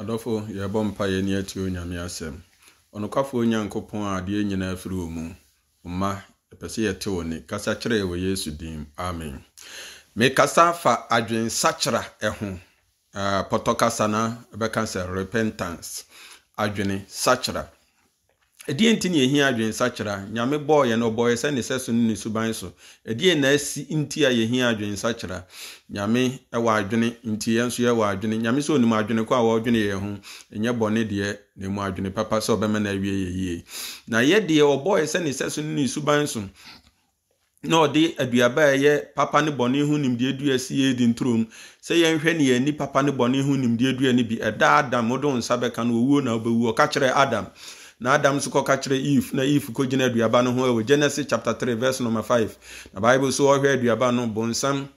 adɔfo yɛbɔ mpaeɛ ne atie onyame asɛm ɔnokwafo onya nkopɔn a adeɛ nyinaa firi wɔ mu mma ɛpɛ sɛ yɛte wo ne kasa kyerɛ wɔ yesu din amen mekasa fa adwensakyera ɛho pɔtɔkasa na ɛbɛka sɛ repentance adwene sakyera ɛdeɛ nti ne yɛhia adwensakyera nyame bɔɔ yɛ no ɔbɔɔ yɛ sɛ ne sɛ so ne suban na esi nti a yɛhia adwensakyera nyame ɛwɔ adwene nti yɛn nso adwene nyame sɛ a yɛn ho deɛ na emu adwene papa sɛ ɔbɛma na yie na yɛdeɛ ɔbɔɔ yɛ sɛ ne sɛ na ɔde aduaba ɛyɛ papa ne bɔne ho nimdeɛ dua si yɛ di sɛ ne yɛn ni papa ne ho nimdeɛ dua bi ɛda adam na ɔka kyerɛ na adam nso kɔka kyerɛ eve na eve kɔgyina aduaba no ho ɛwɔ genesis chapter three verse number five na bible so ɔhwɛ aduaba no bonsam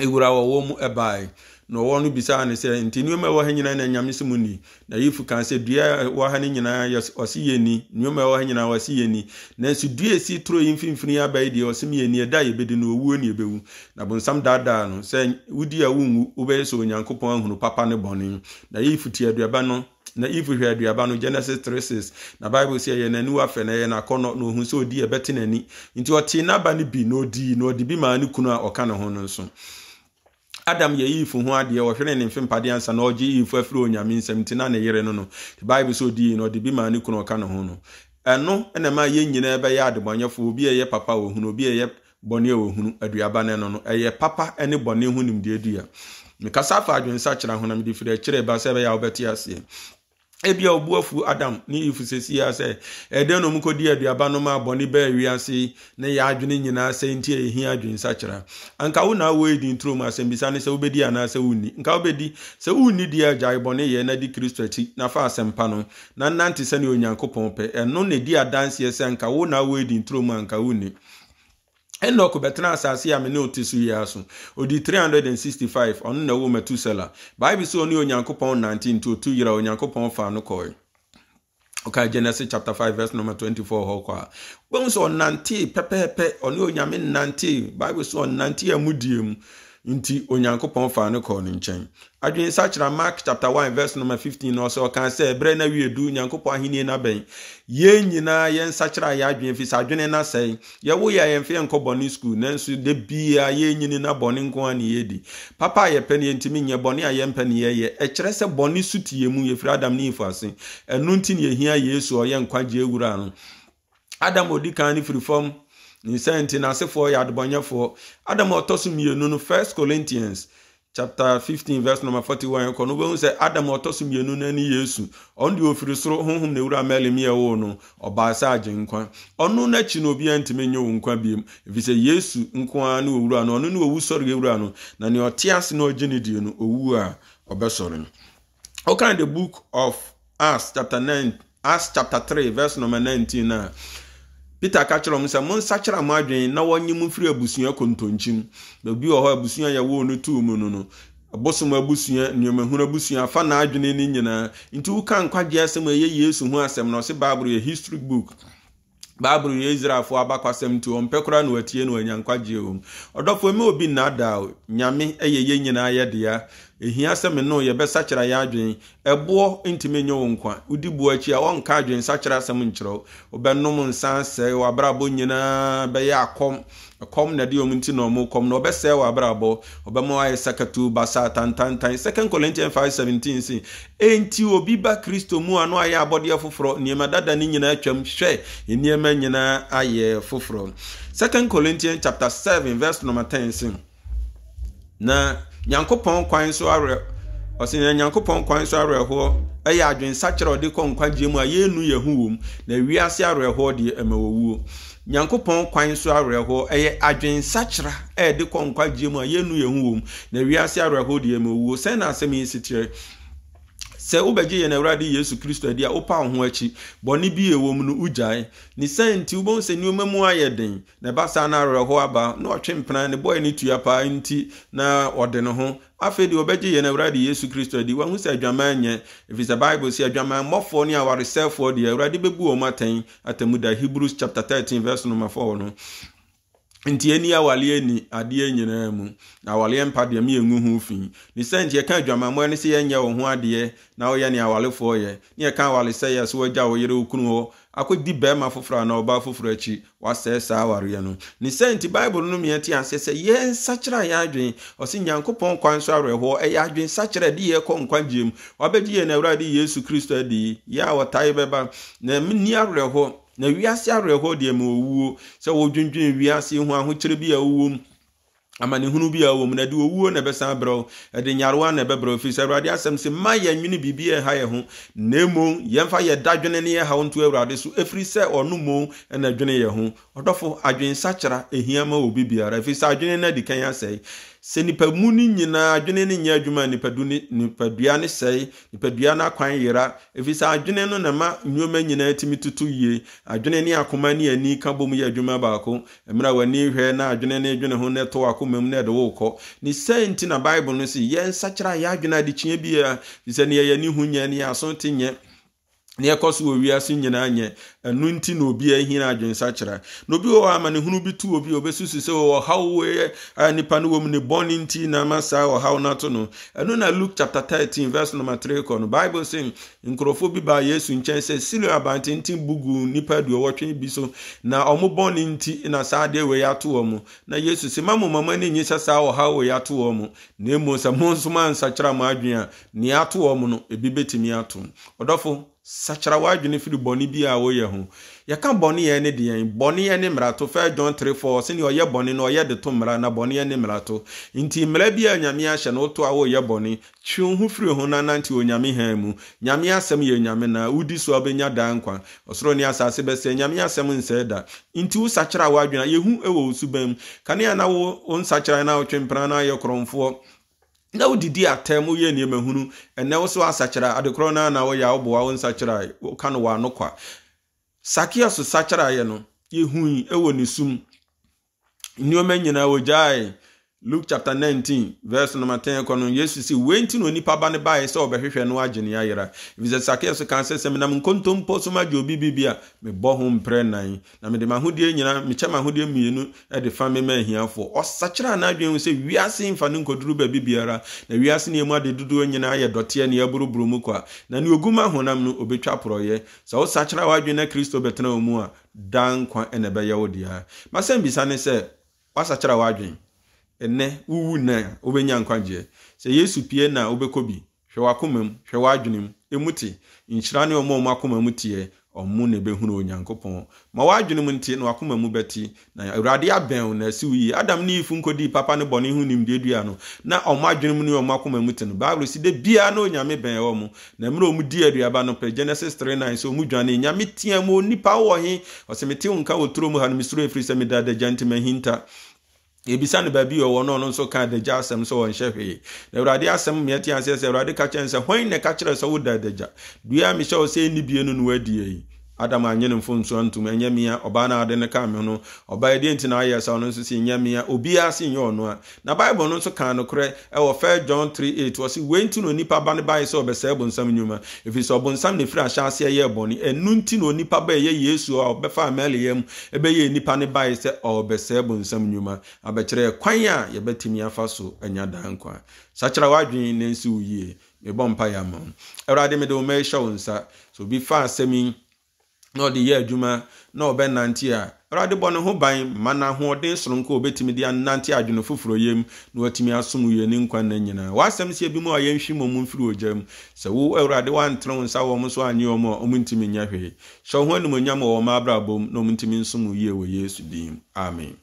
ewura wɔwɔ mu ɛbae na ɔwɔ no bisaa ne sɛ nti nneɛma ɛwɔ ha nyinaa na nyame so mu ni na yɛfu kan sɛ dua ɛwɔ ha no nyinaa ɔse yɛ ni nneɛma ɛwɔ ha nyinaa ɔse yɛ ni nanso dua esi turo yi mfimfini aba deɛ ɔse mi yɛ ni ɛda yɛbɛdi no owuo ne ɛbɛwu na bonsam daadaa no sɛ wudi a wunwu wobɛyɛ sɛ onyankopɔn ahunu papa ne bɔne na yɛfu ti aduaba no na eve hwɛ aduaba no genesis three six na bible sɛ ɛyɛ n'ani wafɛ na ɛyɛ n'akɔnɔ na ohun sɛ odi ɛbɛte n'ani nti ɔte n'aba no bi na odi na ɔde bi maa ne kunu a ɔka ne ho no nso adam yɛ yiifu ho adeɛ ɔhwere ne mfe mpadeɛ ansa na ɔgye yiifu afiri onyame nsɛm nti na ne yere no no bible sɛ odi na ɔde bi maa ne kunu ɔka ne ho no ɛno ɛna ma yɛn nyinaa bɛyɛ adebɔnyɛfo obi ɛyɛ papa ohun obi ɛyɛ bɔne ohun aduaba ne no no ɛyɛ papa ɛne bɔne ho nimdeɛ dua mekasa afa adwensa kyerɛ ho na mede firi akyerɛ ba sɛ ɛbɛyɛ a wobɛte aseɛ ebi a ọbụ afu adam n'ifu sesi ya sɛ ɛdɛn na ɔmukɔdi aduaba no ma abɔne bɛɛ wiase ne yɛ adwene nyinaa sɛ nti ehi adwene sakyera anka wo na awo edi nturo mu asɛmbisa ne sɛ wobɛdi anaa sɛ wonni nka wobɛdi sɛ wonni deɛ agya bɔne yɛ na di kristo akyi na fa asempa no na nante sɛnea onyankopɔn pɛ ɛno na edi adansi sɛ anka wo na awo edi nturo mu anka wonni enoch bɛtena asase a me ne ɔte so yia so ɔdi 365 ɔno na ɛwɔ matusela bible sɛ ɔne onyankopɔn nante nti ɔtu yera onyankopɔn faa no kɔe ɔka genesis chapter 5 verse number 24 hɔ kɔ a wobɛhu sɛ ɔnante pɛpɛɛpɛ ɔne onyame nante bible sɛ ɔnante a mu die mu nti onyankopɔn faa no kɔɔ ne nkyɛn adwene kyerɛ mark chapter 1 verse number 15 na ɔsɛ ɔka sɛ berɛ na onye du nyankopɔn ahenni na bɛn yɛn nyinaa yɛn sakyera yɛ adwene fi sɛ adwene na asɛe yɛwo ya a yɛmfe yɛnkɔ bɔne skul nanso da yɛnyini na bɔne nko a ne yɛdi papa a yɛpɛ no yɛntumi nyɛ bɔne a yɛmpɛ no yɛyɛ ɛkyerɛ sɛ bɔne so mu yɛfiri adam ne yifo ase ɛno nti ne yɛhia yesu adam odi kan nisa nti n'asefoɔ yɛ adebɔnyɛfoɔ adam a so mmienu no first corinthians chapter fifteen verse number forty-one kɔ no adam so mmienu n'ani yesu ɔno deɛ ofiri soro na ewura agye nkwa na ntumi nye nkwa yesu nkwa owu sọrọ ewura nọ na na owu a ɔbɛsɔre no ɔkan the book of acts chapter nine peter ka kyerɛ wɔn sɛ monsakyera mo adwene na wɔnye mo firi abusua kontonkyi mu na obi wɔ hɔ abusua yɛ wɔn no tuu mu no no abosom abusua nneɛmahunu abusua afa n'adwene ne nyinaa nti woka nkwagye asɛm a ɛyɛ yesu ho asɛm na ɔsɛ baabolo yɛ history book baịbụl ya eziri afọ agbakwasị m na wetie na onyankwa ji eme obi na ada nyame ɛyɛ yɛ nyinaa yɛ ya ehia sɛm ya yɛbɛ sachara ya adwen ɛboɔ ntumi nyɛ wo nkwa wodi boɔ akyi a ɔnka adwen sakyera asɛm nkyerɛw wobɛnom nsa nyinaa bɛyɛ akɔm ɛkɔm na ɛde wɔn nti na wɔn kɔm na ɔbɛsɛɛ wɔ abrabɔ ɔbɛma wɔayɛ sakatu basa tantantan second corinthians five seventeen si enti obi ba kristo mu a no ayɛ abɔdeɛ foforɔ nneɛma dada ne nyinaa atwam hwɛ nneɛma nyinaa ayɛ foforɔ second corinthians chapter seven verse number ten si na nyankopɔn kwan so awerɛ ɔsi na nyankopɔn kwan so awerɛhoɔ ɛyɛ adwensakyerɛ ɔde kɔ nkwagyeɛ mu a yɛnu yɛn ho wɔ na wiase awerɛhoɔ deɛ ɛmɛ wɔ wuo nyankopɔn kwan so awerɛhoɔ ɛyɛ adwensakyera a yɛde kɔ nkwagyeɛ mu a yɛnu yɛn ho wɔ mu na wiase awerɛhoɔ deɛ ma owuo sɛn na asɛm yi si kyerɛ sɛ wobɛgye yɛn awurade yesu kristo adi a wopa wo ho akyi bɔne bi ɛwɔ mu no wogyae ne sɛn nti wobɛhu sɛ nneɔma mu ayɛ den na ɛba saa no awerɛhoɔ aba na ɔtwe mpena ne bɔɛ ne tua paa nti na ɔde ne ho afei deɛ wɔbɛgye yɛn awurade yesu kristo adi wahu sɛ adwaman nyɛ ɛfiri sɛ bible sɛ adwaman mmɔfoɔ ne awaresɛfoɔ deɛ awurade bɛbu wɔ m atɛn atamu da hebrews chapter 13 verse number 4 no nti eni awaleɛ ni adeɛ nyinaa mu na awaleɛ mpa deɛ me yɛngu ho fi ne sɛ nti yɛka adwamammɔ ne sɛ yɛnyɛ wo ho adeɛ na woyɛ ne awalefoɔ yɛ ne yɛka awale sɛ yɛ so wagya wo yere wo kunu hɔ akɔdi bɛrima foforɔ anaa ɔbaa foforɔ akyi wasɛe saa awareɛ no ne sɛ nti bible no miɛte ase sɛ yɛnsakyerɛ a yɛ adwen ɔse nyankopɔn kwan so awerɛhoɔ ɛyɛ adwen sakyerɛ de yɛkɔ nkwagyem wabɛgye yɛ no awurade yesu kristo adi yɛ a wɔtae bɛba na menni awerɛhoɔ na wiase awerɛhoɔ deɛ ma owuo sɛ wɔdwendwen wiase ho ahokyere bi a owuo mu amanehunu bi a wɔm na de owuo na ɛbɛsan brɛ wo ɛde nyarewa na ɛbɛbrɛ firi sɛ awurade asɛm sɛ ma yɛnwene biribi a ɛha yɛ ho na mmom yɛmfa yɛda dwene ne yɛhaw nto awurade so ɛfiri sɛ ɔno mmom ɛna dwene yɛ ho ɔdɔfo adwensakyera ɛhia ma obi biara ɛfiri sɛ adwene no adi kan asɛe sɛ nipamu no nyinaa adwene no nyɛ adwuma nipadu nipadua ne sɛe nipadua no akwan yera ɛfiri sɛ adwene no na ma nneɔma nyinaa tumi tutu yie adwene ne akoma ne ani ka bom yɛ adwuma baako mmerɛ w'ani hwɛ na adwene ne dwene ho ne to akoma mu ne ɛde wo kɔ ne sɛe nti na bible no si yɛnsakyerɛ a yɛ adwene adekyea bi a firi sɛ ne yɛyɛ ne hu nyɛ ne yɛ aso te nyɛ ne ɛkɔ so wɔ wiase nyinaa nyɛ ɛno nti na obi ahina adwensakyera na obi wɔ hɔ amanehunu bi to obi obɛsusu sɛ wɔwɔ haw a nipa no wɔ mu ne bɔne nti na ama saa ɔhaw no ato no ɛno na luke chapter 13 verse number three kɔ no bible se nkurɔfoɔ bi ba yesu nkyɛn sɛ sirio abantenten bugu nipa aduɔwɔtwe bi so na ɔmo bɔne nti na saa adeɛ wei ato wɔ mu na yesu se ma mama no nyi sɛ saa ɔhaw wei ato wɔ mu na mmom sɛ mo nso ma mo adwen a nea ato wɔ mu no ebi bɛtumi ato ɔdɔfo sakyera w'adwene firi bɔne bi a woyɛ ho yɛka bɔneyɛ ne deɛn bɔneyɛ ne mmarato fɛ john 34 sɛnea ɔyɛ bɔne no ɔyɛ de to mmara na bɔneyɛ ne mmarato nti mmara bi a nyame ahyɛ no woto a woyɛ bɔne twe wo ho firi ho na nante onyame han mu nyame asɛm yɛ nyame na wodi so a wobɛnya daa nkwa ɔsoro ne asase bɛsɛ nyame asɛm nsɛe da nti wo sakyera w'adwene yɛhu ɛwɔ wo suban mu kanea na wo nsakyera na wotwe mpena na ayɛ korɔmfoɔ na wodidi atam mu yɛ nneɛma hunu ɛnɛ wo so asakyera adekorɔ no na woyɛ a woboa wo nsakyera woka no wɔ ano kwa sakea so sakyeraeɛ no yɛhui ɛwɔ ne sum nneɔma nyinaa wɔgyae luke chapter nineteen verse number ten. kɔ no yesu si wei nti na onipa ba ne baeɛ sɛ ɔbɛhwehwɛ no agye ne ayera ɛfiri sɛ sakeɛ so kaa sɛ sɛ menam nkontompo so magye obi biribi a mebɔ ho mprɛ nan na mede m'ahodeɛ nyinaa mekyɛ m'ahodeɛ mmienu de fa me ma ahiafoɔ ɔsakyerɛ anaadwen ho sɛ wiase mfa no nkɔduru baabi biara na wiase ne ɛmu ade dodoɔ nyinaa yɛ dɔteɛ ne ɛboroboro mu kɔ a na ne ɔgu ma honam no ɔbɛtwa porɔyɛ sɛ wosakyerɛ a woadwene na kristo bɛtena wo mu a da nkwa ɛna ɛbɛyɛ wo dea masɛm bisa ne Ene uwu na nya nkwagyeɛ Se yesu pie na obekobi bi hwɛ wakoma mu mu ne ɔma ɔma akoma mu ɔmo na ɛbɛhunu onyankopɔn ma w'adwene mu ntị na wakoma mu bɛte na awurade abɛn na esi wuyi adam ne yifu nkɔdii papa ne bɔne ho dua no na ɔmo adwene mu ne ɔmo akoma mu no si de na onyame bɛn wɔ na mmerɛ ɔmo di aduaba no pɛ genesis three nine ɔmo dwane nka wɔ turo mu ebisa no baabi ɔwɔ no ɔno nso ka adagya asɛm sɛ ɔnhyɛ hwee na awurade asɛm meɛte aseɛ sɛ awurade ka kyerɛ sɛ hwan na ka kyerɛ sɛ woda adagya dua mehyɛ wo sɛ ɛni bie no no woadie yi adam anyɛ ne mfonso antoma ɛnyɛ mia ɔbaa no ade ne ka me no ɔbaa deɛ nti na ayɛ sa ɔno nso sɛ ɛnyɛ mia obiara se nyɛ ɔno a na bible no nso kaa nokorɛ ɛwɔ fɛ john 38 wɔ se wei nti na onipa ba ne bae sɛ ɔbɛsɛe bonsam nnwuma ɛfiri sɛ ɔbonsam ne firi ahyɛ aseɛ yɛ bɔne ɛno nti na onipa ba ɛyɛ yesu a ɔbɛfa amaleyɛ mu ɛbɛyɛ nnipa ne bae sɛ ɔbɛsɛe bonsam nnwuma abɛkyerɛ kwan a yɛbɛtumi afa so anya daa nkwa sakyera w'adwene nansi wo yie mebɔ mpa yɛ ama wo awurade mede wo ma ɛhyɛ wo nsa na ɔde yɛ adwuma na ɔbɛnante a awurade bɔ ne ho ban ma na ahoɔden soronko obɛtumi de anante adwene foforɔ yam na watumi asom wie ne nkwa nna nyinaa w'asɛm sɛ ebi mu a yɛnhwi mɔ mu mfiri ogya mu sɛ wo awurade woantere wo nsa wɔ m so anyɛ ɔm a ɔmo ntumi nyɛ hwee hyɛ wo ho animonyam wɔ ɔma abrabɔ mu na ɔmo ntumi nsom wo yie wɔ yesu din amen